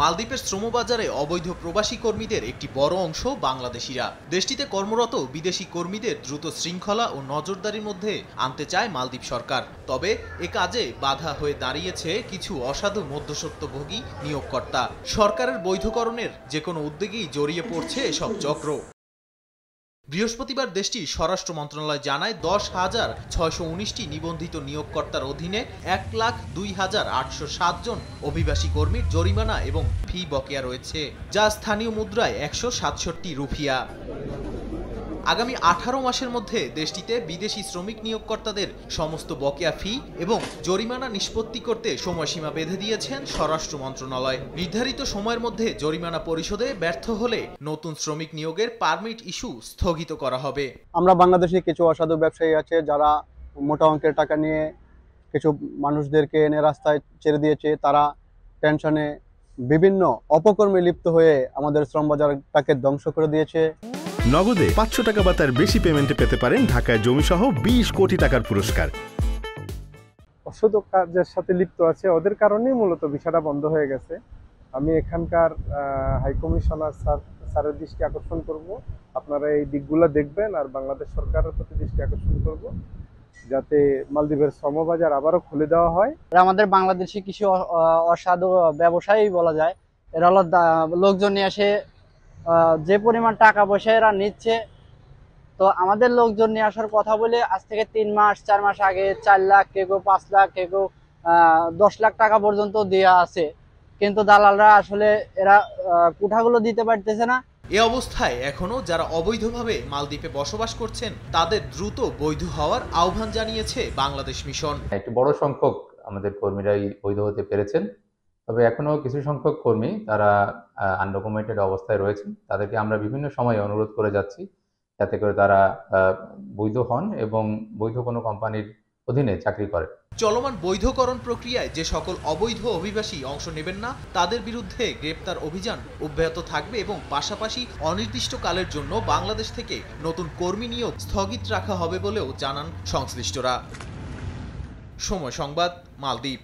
মালদ্বীপের শ্রমবাজারে অবৈধ প্রবাসী কর্মীদের একটি বড় অংশ বাংলাদেশিরা দেশটিতে কর্মরত বিদেশি কর্মীদের দ্রুত শৃঙ্খলা ও নজরদারির মধ্যে আনতে চায় মালদ্বীপ সরকার তবে এ কাজে বাধা হয়ে দাঁড়িয়েছে কিছু অসাধু মধ্যসত্ত্বভোগী নিয়োগকর্তা সরকারের বৈধকরণের যে কোনো উদ্যোগেই জড়িয়ে পড়ছে এসব চক্র বৃহস্পতিবার দেশটির স্বরাষ্ট্র মন্ত্রণালয় জানায় দশ হাজার ছয়শো উনিশটি নিবন্ধিত নিয়োগকর্তার অধীনে এক লাখ দুই হাজার আটশো সাতজন অভিবাসী কর্মীর জরিমানা এবং ফি বকেয়া রয়েছে যা স্থানীয় মুদ্রায় একশো সাতষট্টি রুফিয়া আগামী আঠারো মাসের মধ্যে দেশটিতে বিদেশি শ্রমিক নিয়োগকর্তাদের সমস্ত বকেয়া ফি এবং জরিমানা নিষ্পত্তি করতে সময়সীমা বেঁধে দিয়েছেন স্বরাষ্ট্র মন্ত্রণালয় নির্ধারিত সময়ের মধ্যে জরিমানা পরিশোধে ব্যর্থ হলে নতুন শ্রমিক নিয়োগের পারমিট ইস্যু স্থগিত করা হবে আমরা বাংলাদেশে কিছু অসাধু ব্যবসায়ী আছে যারা মোটা অঙ্কের টাকা নিয়ে কিছু মানুষদেরকে এনে রাস্তায় ছেড়ে দিয়েছে তারা টেনশনে বিভিন্ন অপকর্মে লিপ্ত হয়ে আমাদের শ্রম বাজারটাকে ধ্বংস করে দিয়েছে নগদে পাঁচশো টাকা বা তার বেশি পেমেন্টে পেতে পারেন ঢাকায় জমিসহ বিশ কোটি টাকার পুরস্কার অসদ কাজের সাথে লিপ্ত আছে ওদের কারণেই মূলত ভিসাটা বন্ধ হয়ে গেছে আমি এখানকার হাইকমিশনার স্যার স্যারের দৃষ্টি আকর্ষণ করব আপনারা এই দিকগুলো দেখবেন আর বাংলাদেশ সরকারের প্রতি দৃষ্টি আকর্ষণ করব যাতে মালদ্বীপের শ্রমবাজার আবারও খুলে দেওয়া হয় আমাদের বাংলাদেশে কিছু অসাধু ব্যবসায়ী বলা যায় এরা হলো লোকজন নিয়ে এসে যে পরিমাণ টাকা পয়সা এরা নিচ্ছে তো আমাদের লোকজন নিয়ে আসার কথা বলে আজ থেকে তিন মাস চার মাস আগে চার লাখ কে কেউ পাঁচ লাখ কে কেউ দশ লাখ টাকা পর্যন্ত দেওয়া আছে কিন্তু দালালরা আসলে এরা কুঠাগুলো দিতে পারতেছে না এ অবস্থায় এখনো যারা অবৈধভাবে মালদ্বীপে বসবাস করছেন তাদের দ্রুত বৈধ হওয়ার আহ্বান জানিয়েছে বাংলাদেশ মিশন একটি বড় সংখ্যক আমাদের কর্মীরাই বৈধ হতে পেরেছেন তবে এখনও কিছু সংখ্যক কর্মী তারা আনডকুমেন্টেড অবস্থায় রয়েছেন তাদেরকে আমরা বিভিন্ন সময়ে অনুরোধ করে যাচ্ছি যাতে করে তারা বৈধ হন এবং বৈধ কোনো কোম্পানির অধীনে চাকরি করে চলমান বৈধকরণ প্রক্রিয়ায় যে সকল অবৈধ অভিবাসী অংশ নেবেন না তাদের বিরুদ্ধে গ্রেপ্তার অভিযান অব্যাহত থাকবে এবং পাশাপাশি অনির্দিষ্টকালের জন্য বাংলাদেশ থেকে নতুন কর্মী নিয়োগ স্থগিত রাখা হবে বলেও জানান সংশ্লিষ্টরা সময় সংবাদ মালদ্বীপ